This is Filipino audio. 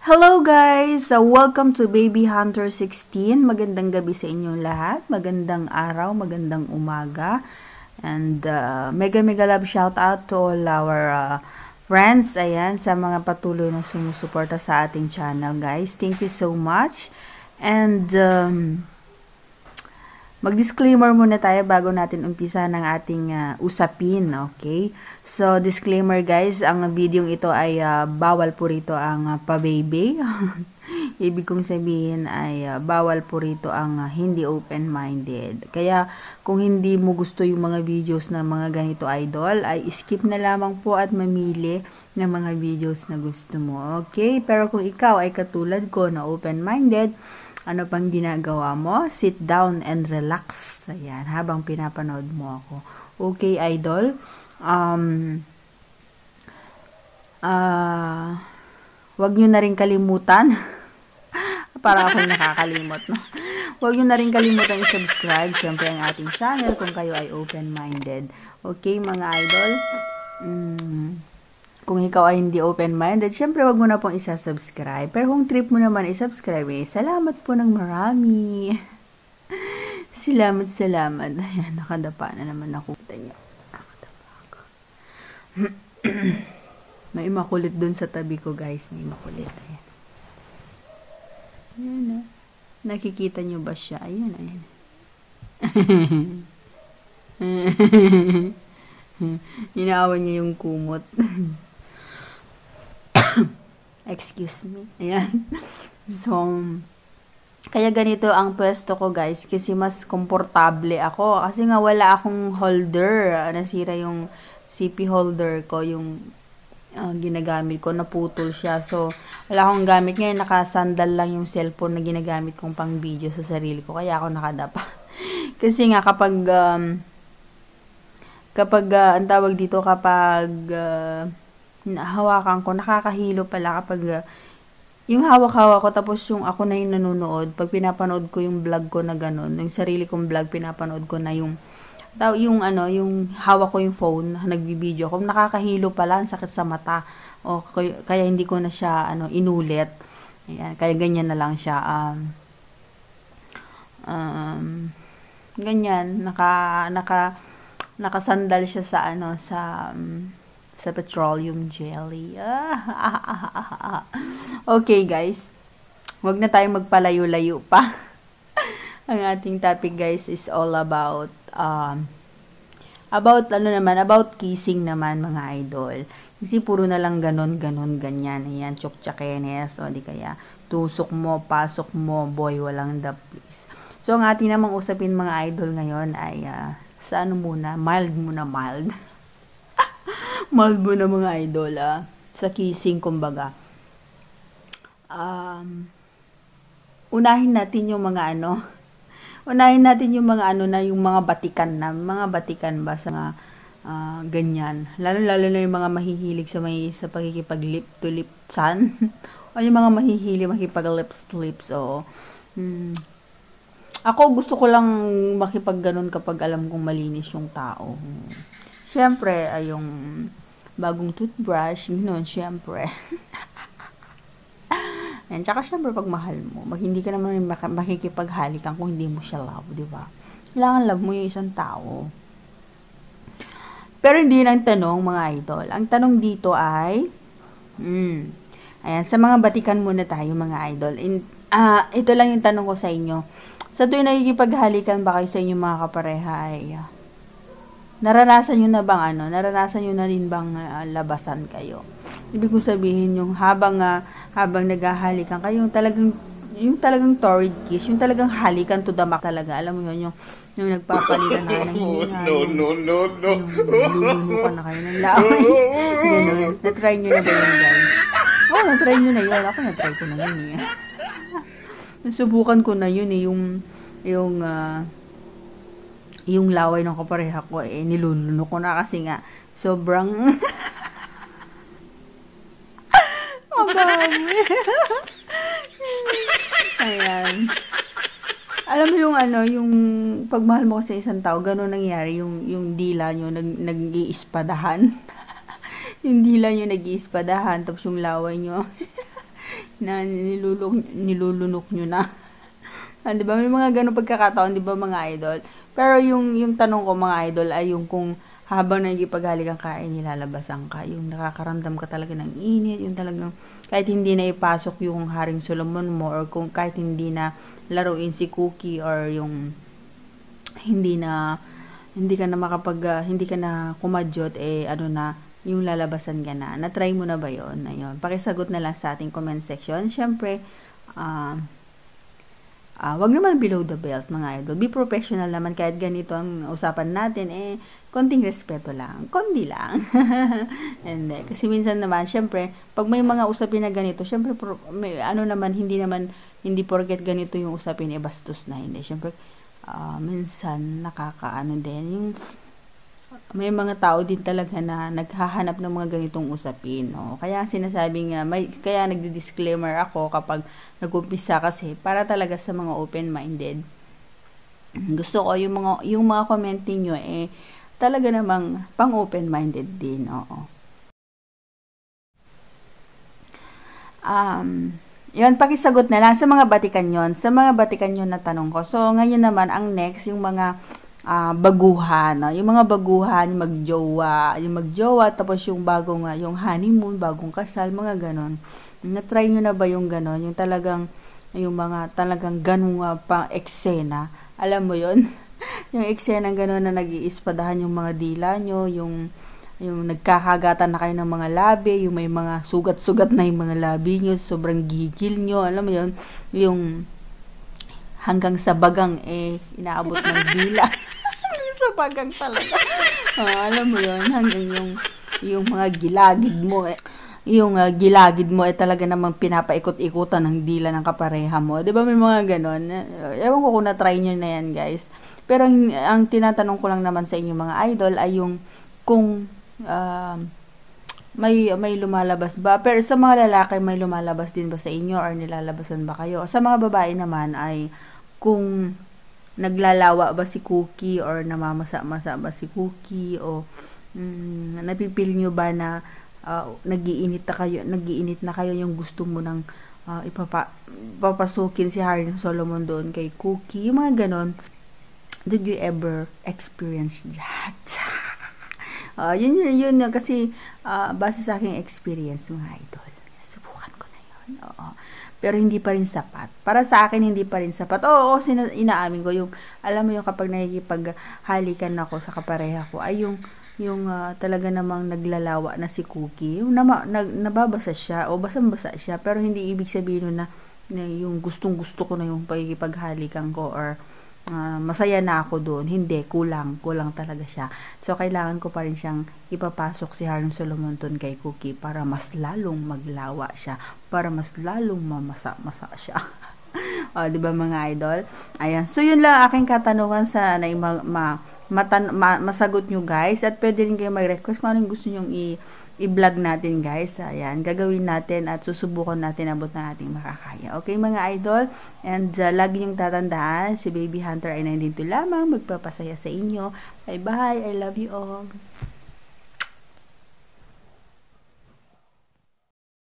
Hello guys! Uh, welcome to Baby Hunter 16. Magandang gabi sa inyong lahat. Magandang araw, magandang umaga. And uh, mega mega love shout out to all our uh, friends. Ayan, sa mga patuloy na sumusuporta sa ating channel guys. Thank you so much. And um, Mag-disclaimer muna tayo bago natin umpisa ng ating uh, usapin, okay? So, disclaimer guys, ang video ito ay uh, bawal po rito ang uh, ah, pa-baby. Ibig kong sabihin ay uh, bawal po rito ang uh, hindi open-minded. Kaya kung hindi mo gusto yung mga videos ng mga ganito idol, ay skip na lamang po at mamili ng mga videos na gusto mo, okay? Pero kung ikaw ay katulad ko na open-minded, ano pang ginagawa mo? Sit down and relax. Ayan, habang pinapanood mo ako. Okay, idol. Um, ah, uh, wag nyo na rin kalimutan. Para akong nakakalimot, no? Huwag nyo na rin kalimutan i-subscribe, Siyempre ang ating channel kung kayo ay open-minded. Okay, mga idol? Mm. Kung ikaw ay hindi open-minded, syempre wag mo na pong isa-subscribe. Pero kung trip mo naman i-subscribe, eh, salamat po ng marami. salamat, salamat. Ayan, nakadapa na naman ako. Kita niyo. Nakadapa ako. May makulit dun sa tabi ko, guys. May makulit. Ayan. Ayan, ah. Nakikita niyo ba siya? Ayan, ayan. Inaawan niya yung kumot. Excuse me. Ayan. so, kaya ganito ang pwesto ko guys kasi mas komportable ako. Kasi nga wala akong holder. Nasira yung CP holder ko, yung uh, ginagamit ko. Naputol siya. So, wala akong gamit ngayon. Nakasandal lang yung cellphone na ginagamit kong pang video sa sarili ko. Kaya ako nakadapa. kasi nga kapag... Um, kapag uh, ang tawag dito kapag uh, nahawakan ko, nakakahilo pala kapag uh, yung hawak-hawak ko tapos yung ako na yung nanonood, pag pinapanood ko yung vlog ko na ganun, yung sarili kong vlog, pinapanood ko na yung daw yung ano, yung hawak ko yung phone, nagbibideo ko, nakakahilo pala, ang sakit sa mata. O kaya, kaya hindi ko na siya ano inulit. Ayan, kaya ganyan na lang siya. Um, um, ganyan, naka naka nakasandal siya sa ano sa um, sa petroleum jelly. okay, guys. Huwag na tayong magpalayo-layo pa. Ang ating topic, guys, is all about um, about ano naman, about kissing naman mga idol. Kasi puro na lang ganun, ganun, ganyan. Ayan, tsok-tsakenes. O, di kaya, tusok mo, pasok mo, boy, walang the place. So, ang ating namang usapin mga idol ngayon ay uh, sa ano muna, mild muna, mild. mahal mo na mga idol, ah. Sa kissing, kumbaga. Um, unahin natin yung mga ano, unahin natin yung mga ano na, yung mga batikan na, mga batikan ba sa mga, uh, ganyan. Lalo-lalo na yung mga mahihilig sa may, sa pagkikipag-lip to lip chan. o yung mga mahihilig makipag-lips to lips, Oh. Hmm. Ako, gusto ko lang makipag ganun kapag alam kong malinis yung tao. Hmm. Siyempre, ay yung bagong toothbrush, ganoon, siyempre. And tsaka syempre pag mahal mo, mag, hindi ka naman mak- makikipaghalikan kung hindi mo siya love, di ba? Kailangan love mo yung isang tao. Pero hindi lang tanong mga idol. Ang tanong dito ay, hmm, ayan, sa mga batikan muna tayo mga idol. In, uh, ito lang yung tanong ko sa inyo. Sa tuwing nakikipaghalikan ba kayo sa inyong mga kapareha ay, uh, naranasan nyo na bang ano, naranasan nyo na rin bang uh, labasan kayo? Ibig kong sabihin yung habang, uh, habang naghahalikan kayo, yung talagang yung talagang torrid kiss, yung talagang halikan to the mak talaga. Alam mo yun, yung yung nagpapalitan na ng hininga. No, no, no, no. Lulunok pa na kayo ng laoy. Ganun. Na-try nyo na ba yun, guys? Oo, oh, na-try nyo na yun. Ako na-try ko na yun, eh. Nasubukan ko na yun, eh. Yung, yung, uh, yung laway ng kapareha ko, eh, nilulunok ko na kasi nga, sobrang... Mabami. Ayan. Alam mo yung ano, yung pagmahal mo sa isang tao, gano'n nangyari, yung, yung dila nyo nag, nag-iispadahan. yung dila nyo nag-iispadahan, tapos yung laway nyo na nilulunok, nilulunok nyo na. Ah, 'di ba? May mga ganong pagkakataon, 'di ba, mga idol? Pero yung yung tanong ko mga idol ay yung kung habang nagipaghalik ang kain, nilalabasan ka. Yung nakakaramdam ka talaga ng init, yung talagang kahit hindi na ipasok yung Haring Solomon mo or kung kahit hindi na laruin si Cookie or yung hindi na hindi ka na makapag uh, hindi ka na kumadyot eh ano na yung lalabasan ka na. Na-try mo na ba 'yon? Ayun. paki-sagot na lang sa ating comment section. Syempre, um uh, ah, Uh, wag naman below the belt mga idol. Be professional naman kahit ganito ang usapan natin eh konting respeto lang, kondi lang. And eh, kasi minsan naman syempre pag may mga usapin na ganito, syempre pro, may, ano naman hindi naman hindi porket ganito yung usapin eh bastos na hindi. Syempre uh, minsan nakakaano din yung may mga tao din talaga na naghahanap ng mga ganitong usapin. No? Kaya sinasabi uh, may, kaya nagdi-disclaimer ako kapag nag nagumpisa kasi para talaga sa mga open-minded. Gusto ko yung mga, yung mga comment niyo eh, talaga namang pang open-minded din. Oo. Um, yun, pakisagot na lang sa mga batikan yon sa mga batikan yon na tanong ko. So, ngayon naman, ang next, yung mga uh, ah, baguhan. no? yung mga baguhan, yung magjowa, yung magjowa, tapos yung bagong, uh, yung honeymoon, bagong kasal, mga ganon. Na-try nyo na ba yung ganon? Yung talagang, yung mga talagang ganong uh, pang eksena. Alam mo yon yung eksena ganon na nag yung mga dila nyo, yung yung nagkakagatan na kayo ng mga labi, yung may mga sugat-sugat na yung mga labi nyo, sobrang gigil nyo, alam mo yon yung hanggang sa bagang eh inaabot ng dila. sa bagang talaga. ah, alam mo yun, hanggang yung, yung mga gilagid mo, eh, yung uh, gilagid mo ay eh, talaga namang pinapaikot-ikutan ng dila ng kapareha mo. 'Di ba may mga ganon? Ewan ko kung na-try niyo na yan, guys. Pero ang, ang tinatanong ko lang naman sa inyo mga idol ay yung kung uh, may may lumalabas ba? Pero sa mga lalaki may lumalabas din ba sa inyo or nilalabasan ba kayo? Sa mga babae naman ay kung naglalawa ba si Cookie or namamasa-masa ba si Cookie o mm, napipil nyo ba na uh, nagiinit na kayo nagiinit na kayo yung gusto mo nang uh, ipapa si Harry Solomon doon kay Cookie yung mga ganon did you ever experience that uh, yun yun yun, yun kasi uh, base sa aking experience mga idol subukan ko na yun oo pero hindi pa rin sapat. Para sa akin, hindi pa rin sapat. Oo, oo sina- inaamin ko yung, alam mo yung kapag nakikipaghalikan ako sa kapareha ko, ay yung, yung uh, talaga namang naglalawa na si Cookie. Yung nama, nag, nababasa siya, o basang-basa siya, pero hindi ibig sabihin na, na yung gustong-gusto ko na yung pagkikipaghalikan ko or uh, masaya na ako doon. Hindi, kulang. Kulang talaga siya. So, kailangan ko pa rin siyang ipapasok si Harun Solomon doon kay Cookie para mas lalong maglawa siya. Para mas lalong mamasa-masa siya. o, ah, di ba mga idol? Ayan. So, yun lang aking katanungan sa na, ma, ma, ma, masagot nyo guys. At pwede rin kayo mag-request kung anong gusto nyong i- i-vlog natin guys. Ayan, gagawin natin at susubukan natin abot na nating makakaya. Okay mga idol? And uh, lagi niyong tatandaan, si Baby Hunter ay nandito lamang magpapasaya sa inyo. Bye bye! I love you all!